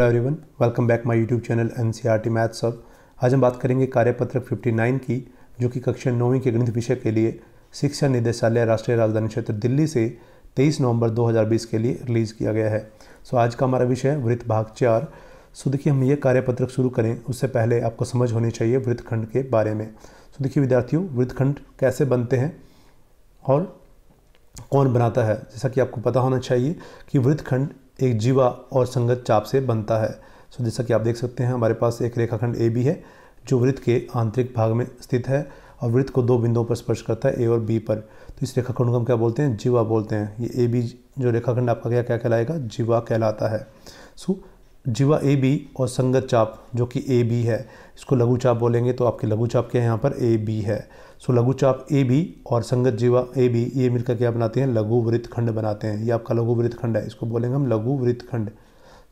Hello everyone welcome back my YouTube channel N C R T maths अब आज हम बात करेंगे कार्यपत्रक 59 की जो कि कक्षा नौवीं के गणित विषय के लिए शिक्षा निदेशालय राष्ट्रीय राजधानी क्षेत्र दिल्ली से 23 नवंबर 2020 के लिए रिलीज़ किया गया है सो आज का हमारा विषय है वृत्त भाग चार सो देखिए हम ये कार्यपत्रक शुरू करें उससे पहले आपको समझ होनी चाहिए वृत्तखंड के बारे में सो देखिए विद्यार्थियों वृत्तखंड कैसे बनते हैं और कौन बनाता है जैसा कि आपको पता होना चाहिए कि वृत्तखंड एक जीवा और संगत चाप से बनता है सो जैसा कि आप देख सकते हैं हमारे पास एक रेखाखंड ए बी है जो वृत्त के आंतरिक भाग में स्थित है और वृत्त को दो बिंदुओं पर स्पर्श करता है ए और बी पर तो इस रेखाखंड को हम क्या बोलते हैं जीवा बोलते हैं ये ए बी जो रेखाखंड आपका क्या क्या कहलाएगा जीवा कहलाता है सो so, जीवा ए बी और संगत चाप जो कि ए बी है इसको लघु चाप बोलेंगे तो आपके लघु चाप क्या है यहाँ पर ए बी है सो लघु चाप ए बी और संगत जीवा ए बी ये मिलकर क्या बनाते हैं लघु वृत्त खंड बनाते हैं ये आपका लघु वृत्त खंड है इसको बोलेंगे हम लघु वृत्त खंड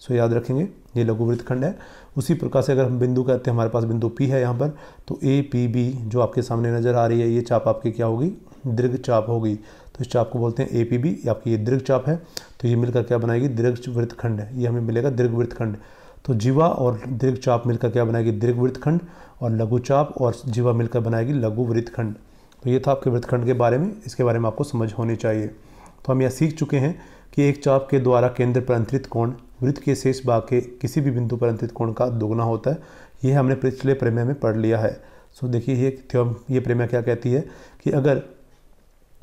सो याद रखेंगे ये लघु वृत्त खंड है उसी प्रकार से अगर हम बिंदु कहते हैं हमारे पास बिंदु पी है यहाँ पर तो ए पी बी जो आपके सामने नज़र आ रही है ये चाप आपकी क्या होगी दीर्घ चाप होगी तो इस चाप को बोलते हैं ए पी बी आपकी ये दीर्घ चाप है तो ये मिलकर क्या बनाएगी दीर्घ वृत्तखंड है ये हमें मिलेगा दीर्घ वृत्तखंड तो जीवा और दीर्घ चाप मिलकर क्या बनाएगी दीर्घ वृत्तखंड और लघु चाप और जीवा मिलकर बनाएगी लघु वृत्तखंड तो ये था आपके वृत्तखंड के बारे में इसके बारे में आपको समझ होनी चाहिए तो हम यह सीख चुके हैं कि एक चाप के द्वारा केंद्र पर अंतरित कोण वृत्त के शेष भाग के किसी भी बिंदु पर अंतरित कोण का दोगुना होता है ये हमने पिछले प्रमेय में पढ़ लिया है सो देखिए ये थ्योरम ये प्रेमा क्या कहती है कि अगर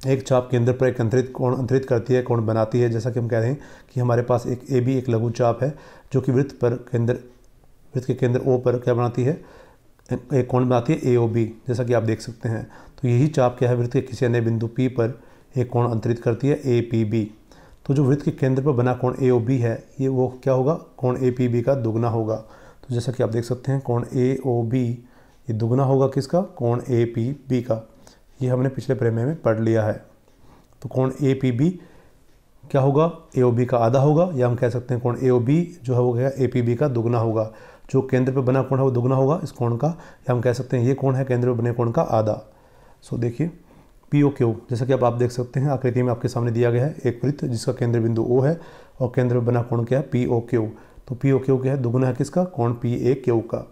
एक चाप केंद्र पर एक अंतरित कोण अंतरित करती है कोण बनाती है जैसा कि हम कह रहे हैं कि हमारे पास एक ए बी एक लघु चाप है जो कि वृत्त पर केंद्र वृत्त के केंद्र ओ पर क्या बनाती है एक कोण बनाती है ए ओ बी जैसा कि आप देख सकते हैं तो यही चाप क्या है वृत्त के किसी अन्य बिंदु पी पर एक कोण अंतरित करती है ए पी बी तो जो वृत्त के केंद्र पर बना कोण ए ओ बी है ये वो क्या होगा कोण ए पी बी का दोगुना होगा तो जैसा कि आप देख सकते हैं कोण ए ओ बी ये दोगुना होगा किसका कोण ए पी बी का ये हमने पिछले प्रमेय में पढ़ लिया है तो कोण ए पी बी क्या होगा ए ओ बी का आधा होगा या हम कह सकते हैं कोण ए ओ बी जो है वो क्या ए पी बी का दुगना होगा जो केंद्र पर बना कोण है वो दुगना होगा इस कोण का या हम कह सकते हैं ये कोण है केंद्र पर बने कोण का आधा सो देखिए पी ओ क्यू जैसा कि आप आप देख सकते हैं आकृति में आपके सामने दिया गया है एक वृत्त जिसका केंद्र बिंदु ओ है और केंद्र पर बना कोण क्या है पी ओ क्यू तो पी ओ क्यू क्या है दुगना है किसका कोण पी ए क्यू का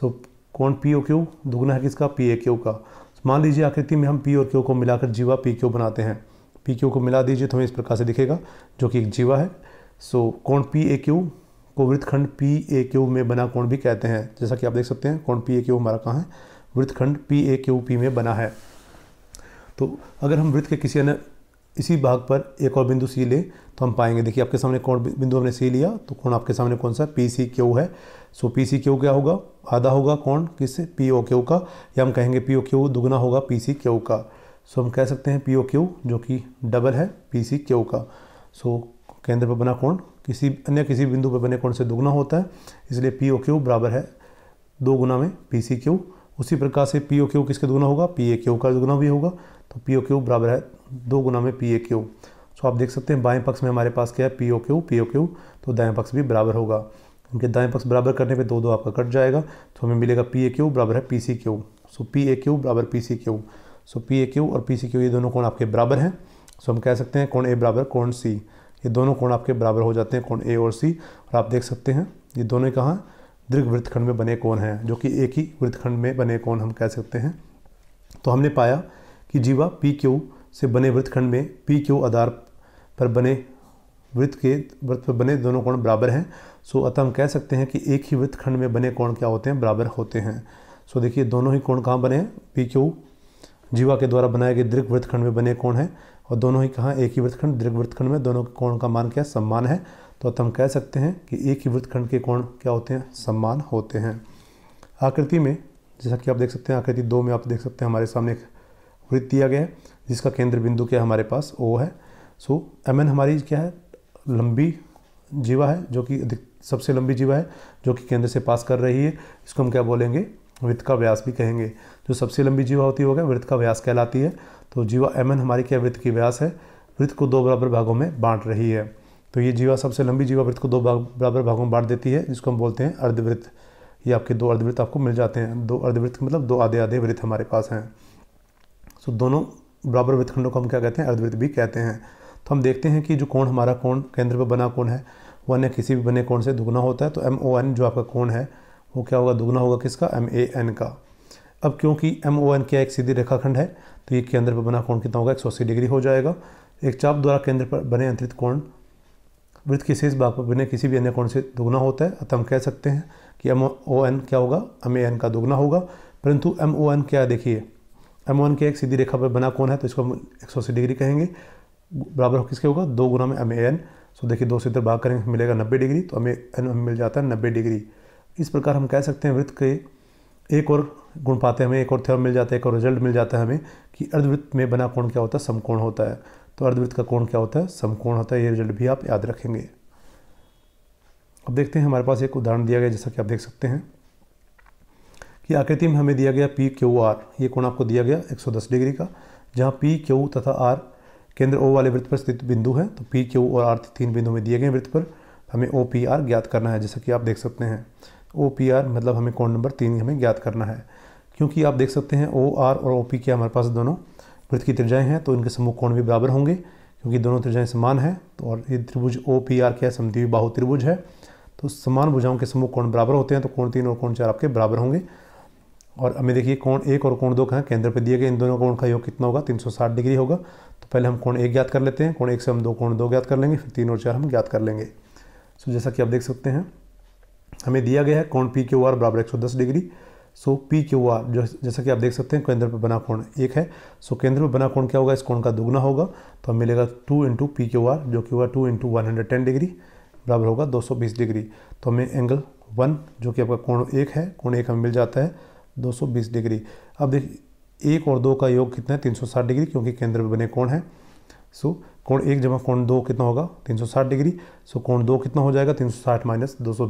सो कोण पी ओ क्यू दुगना है किसका पी ए क्यू का मान लीजिए आकृति में हम पी और क्यू को मिलाकर जीवा पी क्यू बनाते हैं पी क्यू को मिला दीजिए तो हमें इस प्रकार से दिखेगा जो कि एक जीवा है सो कोण पी ए क्यू को वृत्तखंड पी ए क्यू में बना कोण भी कहते हैं जैसा कि आप देख सकते हैं कोण पी ए क्यू हमारा कहाँ है वृत्तखंड पी ए क्यू पी में बना है तो अगर हम वृत्त के किसी अन्य इसी भाग पर एक और बिंदु सी ले तो हम पाएंगे देखिए आपके सामने कौन बिंदु हमने सी लिया तो कौन आपके सामने कौन सा पी सी क्यू है सो पी सी क्यू क्या होगा आधा होगा कौन किससे पी ओ क्यू का या हम कहेंगे पी ओ क्यू दुगना होगा पी सी क्यू का सो हम कह सकते हैं पी ओ क्यू जो कि डबल है पी सी क्यू का सो केंद्र पर बना कौन किसी अन्य किसी बिंदु पर बने कोण से दुगना होता है इसलिए पी ओ क्यू बराबर है दो गुना में पी सी क्यू उसी प्रकार से पी ओ क्यू किसके दुगना होगा पी ए क्यू का दुगना भी होगा तो पी ओ क्यू बराबर है दो गुना में पी ए क्यू सो आप देख सकते हैं बाएं पक्ष में हमारे पास क्या है P O Q P O Q तो दाएं पक्ष भी बराबर होगा क्योंकि दाएं पक्ष बराबर करने पे दो दो आपका कट जाएगा तो हमें मिलेगा पी ए क्यू बराबर है P C Q so P A Q बराबर P C Q so P A Q और पी सी क्यू ये दोनों कोण आपके बराबर हैं सो हम कह सकते हैं कोण ए बराबर कोण सी ये दोनों कोण आपके बराबर हो जाते हैं कोण ए और सी और आप देख सकते हैं ये दोनों कहाँ दीर्घ वृत्तखंड में बने कोण हैं जो कि एक ही वृत्तखंड में बने कोण हम कह सकते हैं तो हमने पाया कि जीवा पी क्यू से बने वृत्तखंड में पी क्यू आधार पर बने वृत्त के वृत्त पर बने दोनों कोण बराबर हैं सो अतः हम कह सकते हैं कि एक ही वृत्तखंड में बने कोण क्या होते हैं बराबर होते हैं सो देखिए दोनों ही कोण कहाँ बने हैं पी क्यू जीवा के द्वारा बनाए गए दीर्घ वृत्तखंड में बने कोण हैं और दोनों ही कहाँ एक ही वृत्तखंड दीर्घ वृत्तखंड में दोनों के कोण का मान क्या सम्मान है तो अतः हम कह सकते हैं कि एक ही वृत्तखंड के कोण क्या होते हैं सम्मान होते हैं आकृति में जैसा कि आप देख सकते हैं आकृति दो में आप देख सकते हैं हमारे सामने एक वृत्त दिया गया है जिसका केंद्र बिंदु क्या हमारे पास ओ है सो एम एन हमारी क्या है लंबी जीवा है जो कि सबसे लंबी जीवा है जो कि केंद्र से पास कर रही है इसको हम क्या बोलेंगे वृत्त का व्यास भी कहेंगे जो सबसे लंबी जीवा होती होगा वृत्त का व्यास कहलाती है तो जीवा एम एन हमारी क्या वृत्त की व्यास है वृत्त को दो बराबर भागों में बांट रही है तो ये जीवा सबसे लंबी जीवा वृत्त को दो भाग बराबर भागों में बांट देती है जिसको हम बोलते हैं अर्धवृत्त ये आपके दो अर्धवृत्त आपको मिल जाते हैं दो अर्धवृत्त मतलब दो आधे आधे वृत्त हमारे पास हैं सो तो दोनों बराबर वृत्तखंडों को हम क्या कहते हैं अर्धवृत्त भी कहते हैं तो हम देखते हैं कि जो कोण हमारा कोण केंद्र पर बना कोण है वो अन्य किसी भी बने कोण से दुगना होता है तो एम ओ एन जो आपका कोण है वो क्या होगा दुगना होगा किसका एम ए एन का अब क्योंकि एम ओ एन क्या एक सीधी रेखाखंड है तो ये केंद्र पर बना कोण कितना होगा एक सौ अस्सी डिग्री हो जाएगा एक चाप द्वारा केंद्र पर बने अंतरित कोण वृत्त के शेष भाग पर बने किसी भी अन्य कोण से दुगना होता है अतः हम कह सकते हैं कि एम ओ एन क्या होगा एम ए एन का दुगना होगा परंतु एम ओ एन क्या देखिए एम वन के एक सीधी रेखा पर बना कौन है तो इसको हम एक सौ अस्सी डिग्री कहेंगे बराबर किसके होगा दो गुना में एम ए एन सो देखिए दो से इधर भाग करेंगे मिलेगा नब्बे डिग्री तो हमें एन मिल जाता है नब्बे डिग्री इस प्रकार हम कह सकते हैं वृत्त के एक और गुण पाते हैं हमें एक और थ्योरम मिल जाता है एक और रिजल्ट मिल जाता है हमें कि अर्धवृत्त में बना कोण क्या होता है समकोण होता है तो अर्धवृत्त का कोण क्या होता है समकोण होता है ये रिजल्ट भी आप याद रखेंगे अब देखते हैं हमारे पास एक उदाहरण दिया गया जैसा कि आप देख सकते हैं कि आकृति में हमें दिया गया पी क्यू आर ये कोण आपको दिया गया 110 डिग्री का जहाँ पी क्यू तथा आर केंद्र ओ वाले वृत्त पर स्थित बिंदु है तो पी क्यू और आर तीन बिंदु में दिए गए वृत्त पर हमें ओ पी आर ज्ञात करना है जैसा कि आप देख सकते हैं ओ पी आर मतलब हमें कोण नंबर तीन हमें ज्ञात करना है क्योंकि आप देख सकते हैं ओ आर और ओ पी के हमारे पास दोनों वृत्त की त्रिजाएँ हैं तो इनके समूह कोण भी बराबर होंगे क्योंकि दोनों त्रिजाएँ समान हैं तो और ये त्रिभुज ओ पी आर क्या समद्वीप बाहु त्रिभुज है तो समान भुजाओं के समूह कोण बराबर होते हैं तो कोण तीन और कोण चार आपके बराबर होंगे और हमें देखिए कोण एक और कोण दो कहाँ केंद्र पर दिए गए इन दोनों कोण का योग कितना होगा 360 डिग्री होगा तो पहले हम कोण एक ज्ञात कर लेते हैं कोण एक से हम दो कोण दो ज्ञात कर लेंगे फिर तीन और चार हम ज्ञात कर लेंगे सो जैसा कि आप देख सकते हैं हमें दिया गया है कोण पी क्यू आर बराबर एक degree so P Q R जो जैसा कि आप देख सकते हैं केंद्र पर बना कोण एक है सो केंद्र पर बना कोण क्या होगा इस कोण का दोगुना होगा तो हमें मिलेगा two into P Q R जो कि होगा two into one hundred ten degree बराबर होगा दो सौ बीस डिग्री तो हमें एंगल वन जो कि आपका कोण एक है कोण एक हमें मिल जाता है 220 डिग्री अब देखिए एक और दो का योग कितना है 360 डिग्री क्योंकि केंद्र में बने कोण है सो कोण एक जमा कोण दो कितना होगा 360 डिग्री सो कोण दो कितना हो जाएगा 360 माइनस दो so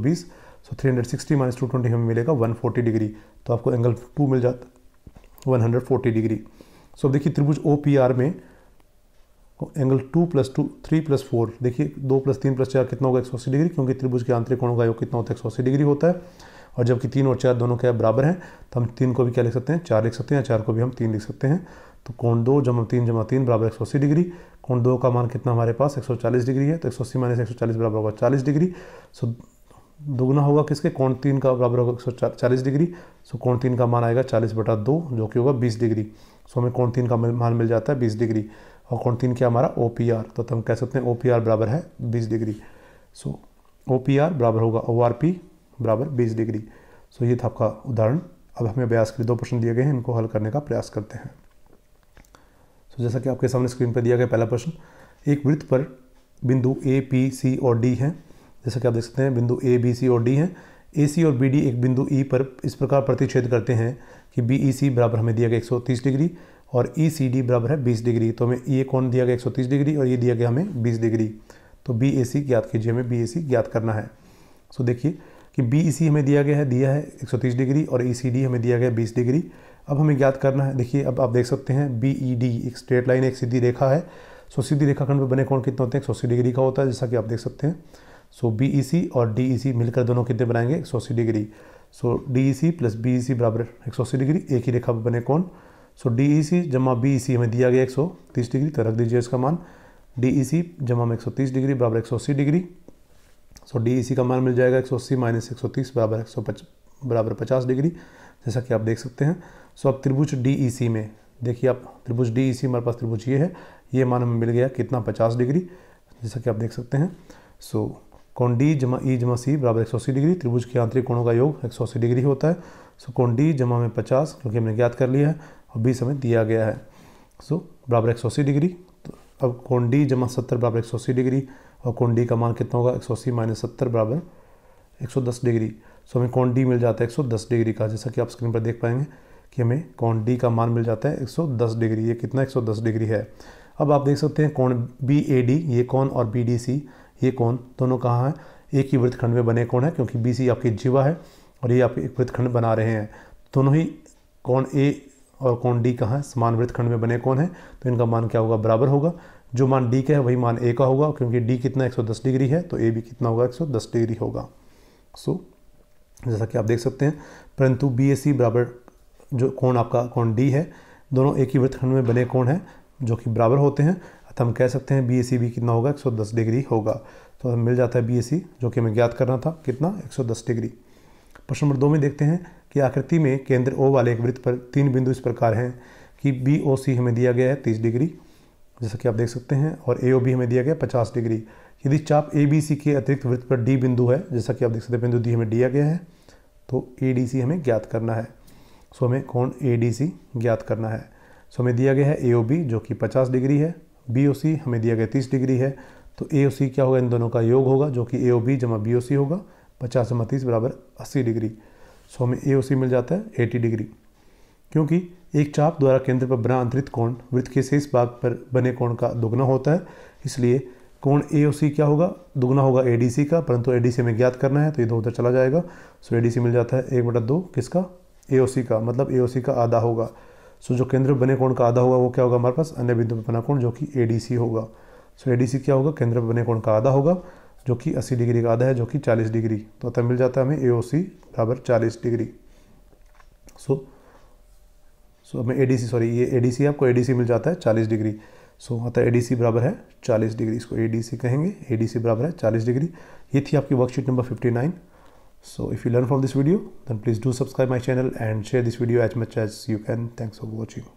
three sixty minus two twenty हमें मिलेगा 140 डिग्री तो आपको एंगल टू मिल जाता 140 डिग्री सो अब देखिए त्रिभुज ओ पी आर में angle two plus two three plus four देखिए दो प्लस तीन प्लस चार कितना होगा एक सौ अस्सी डिग्री क्योंकि त्रिभुज के आंतरिक कोणों का योग कितना होता है एक सौ अस्सी डिग्री होता है और जबकि तीन और चार दोनों क्या बराबर हैं तो हम तीन को भी क्या लिख सकते हैं चार लिख सकते हैं चार को भी हम तीन लिख सकते हैं तो कोण दो जमा तीन जमा तीन बराबर एक सौ अस्सी डिग्री कोण दो का मान कितना हमारे पास एक सौ चालीस डिग्री है तो एक सौ अस्सी माइनस एक सौ चालीस बराबर होगा चालीस डिग्री सो दोगुना होगा किसके कोण तीन का बराबर होगा एक सौ चालीस डिग्री सो कोण तीन का मान आएगा चालीस बटा दो जो कि होगा बीस डिग्री सो हमें कोण तीन का मान मिल जाता है बीस डिग्री और कौन तीन क्या हमारा ओ पी आर तो हम कह सकते हैं ओ पी आर बराबर है बीस degree so O P R बराबर होगा ओ आर पी बराबर बीस डिग्री सो ये था आपका उदाहरण अब हमें अभ्यास के लिए दो प्रश्न दिए गए हैं इनको हल करने का प्रयास करते हैं सो जैसा कि आपके सामने स्क्रीन पर दिया गया पहला प्रश्न एक वृत्त पर बिंदु ए पी सी और डी हैं जैसा कि आप देख सकते हैं बिंदु ए बी सी और डी हैं ए सी और बी डी एक बिंदु ई e पर इस प्रकार प्रतिच्छेद करते हैं कि बी ई सी बराबर हमें दिया गया एक सौ तीस डिग्री और ई सी डी बराबर है बीस डिग्री तो हमें ये कौन दिया गया एक सौ तीस डिग्री और ये दिया गया हमें बीस डिग्री तो बी ए सी ज्ञात कीजिए हमें बी ए सी ज्ञात करना है सो देखिए कि बी सी e, हमें दिया गया है दिया है 130 डिग्री और ई सी डी हमें दिया गया है 20 डिग्री अब हमें ज्ञात करना है देखिए अब आप देख सकते हैं बी ई डी एक स्ट्रेट लाइन एक सीधी रेखा है सो सीधी रेखाखंड पर बने कोण कितने होते हैं एक डिग्री का होता है जैसा कि आप देख सकते हैं सो बी ई सी और डी ई सी मिलकर दोनों कितने बनाएंगे एक सौ अस्सी degree so D E C plus B E C बराबर एक सौ अस्सी डिग्री एक ही रेखा पर बने कौन सो डी ई सी जमा बी ई सी हमें दिया गया एक सौ तीस डिग्री तो रख दीजिए इसका मान डी ई सी जमा में एक सौ तीस डिग्री बराबर एक सौ अस्सी डिग्री सो डी इसी का मान मिल जाएगा एक सौ अस्सी माइनस एक सौ तीस बराबर एक सौ पच बराबर पचास डिग्री जैसा कि आप देख सकते हैं सो अब त्रिभुज डी ई सी में देखिए आप त्रिभुज डी ई सी हमारे पास त्रिभुज ये है ये मान हमें मिल गया कितना पचास डिग्री जैसा कि आप देख सकते हैं सो कौन डी जमा ई जमा सी बराबर एक सौ अस्सी डिग्री त्रिभुज के आंतरिक कोणों का योग एक सौ अस्सी डिग्री होता है सो कौन डी जमा में पचास क्योंकि हमने ज्ञात कर लिया है और बीस हमें दिया गया है सो बराबर एक सौ अस्सी डिग्री तो अब कौन डी जमा सत्तर बराबर एक सौ अस्सी डिग्री और कौन डी का मान कितना होगा एक सौ अस्सी माइनस सत्तर बराबर एक सौ दस डिग्री सो हमें कौन डी मिल जाता है एक सौ दस डिग्री का जैसा कि आप स्क्रीन पर देख पाएंगे कि हमें कौन डी का मान मिल जाता है एक सौ दस डिग्री ये कितना एक सौ दस डिग्री है अब आप देख सकते हैं कौन बी ए डी ये कौन और बी डी सी ये कौन दोनों कहाँ हैं एक ही वृत्तखंड में बने कौन है क्योंकि बी सी आपकी जीवा है और ये आप एक वृत्तखंड बना रहे हैं दोनों ही कौन ए और कौन डी कहाँ समान वृत्तखंड में बने कौन है तो इनका मान क्या होगा बराबर होगा जो मान डी का है वही मान ए का होगा क्योंकि डी कितना 110 डिग्री है तो ए भी कितना होगा 110 डिग्री होगा सो so, जैसा कि आप देख सकते हैं परंतु बी ए सी बराबर जो कोण आपका कोण डी है दोनों एक ही वृत्तखंड में बने कोण हैं जो कि बराबर होते हैं अतः हम कह सकते हैं बी ए सी भी कितना होगा 110 डिग्री होगा तो हमें मिल जाता है बी ए सी जो कि हमें ज्ञात करना था कितना 110 डिग्री प्रश्न नंबर दो में देखते हैं कि आकृति में केंद्र ओ वाले एक वृत्त पर तीन बिंदु इस प्रकार हैं कि बी ओ सी हमें दिया गया है तीस डिग्री जैसा कि आप देख सकते हैं और ए ओ बी हमें दिया गया पचास डिग्री यदि चाप ए बी सी के अतिरिक्त वृत्त पर डी बिंदु है जैसा कि आप देख सकते हैं बिंदु डी हमें दिया गया है तो ए डी सी हमें ज्ञात करना है सो हमें कौन ए डी सी ज्ञात करना है सो हमें दिया गया है ए ओ बी जो कि पचास डिग्री है बी ओ सी हमें दिया गया तीस डिग्री है तो ए ओ सी क्या होगा इन दोनों का योग होगा जो कि ए ओ बी जमा बी ओ सी होगा पचास जमा तीस बराबर अस्सी डिग्री सो हमें ए ओ सी मिल जाता है एटी डिग्री क्योंकि एक चाप द्वारा केंद्र पर बना अंतरित कोण वृत्त के शेष भाग पर बने कोण का दोगुना होता है इसलिए कोण ए और सी क्या होगा दोगुना होगा ए डी सी का परंतु ए डी सी हमें ज्ञात करना है तो इधर उधर चला जाएगा सो ए डी सी मिल जाता है एक बटा दो किसका ए ओ सी का मतलब ए ओ सी का आधा होगा सो जो केंद्र बने कोण का आधा होगा वो क्या होगा हमारे पास अन्य बिंदु पर बना कोण जो कि ए डी सी होगा सो ए डी सी क्या होगा केंद्र पर बने कोण का आधा होगा जो कि अस्सी डिग्री का आधा है जो कि चालीस डिग्री तो अतः मिल जाता है हमें ए ओ सी बराबर चालीस डिग्री सो so, सो हमें ए सॉरी ये ए आपको ए मिल जाता है चालीस डिग्री सो आता है ए बराबर है चालीस डिग्री इसको ए कहेंगे ए बराबर है चालीस डिग्री ये थी आपकी worksheet number fifty nine So if you learn from this video, then please do subscribe my channel and share this video as much as you can. Thanks for watching.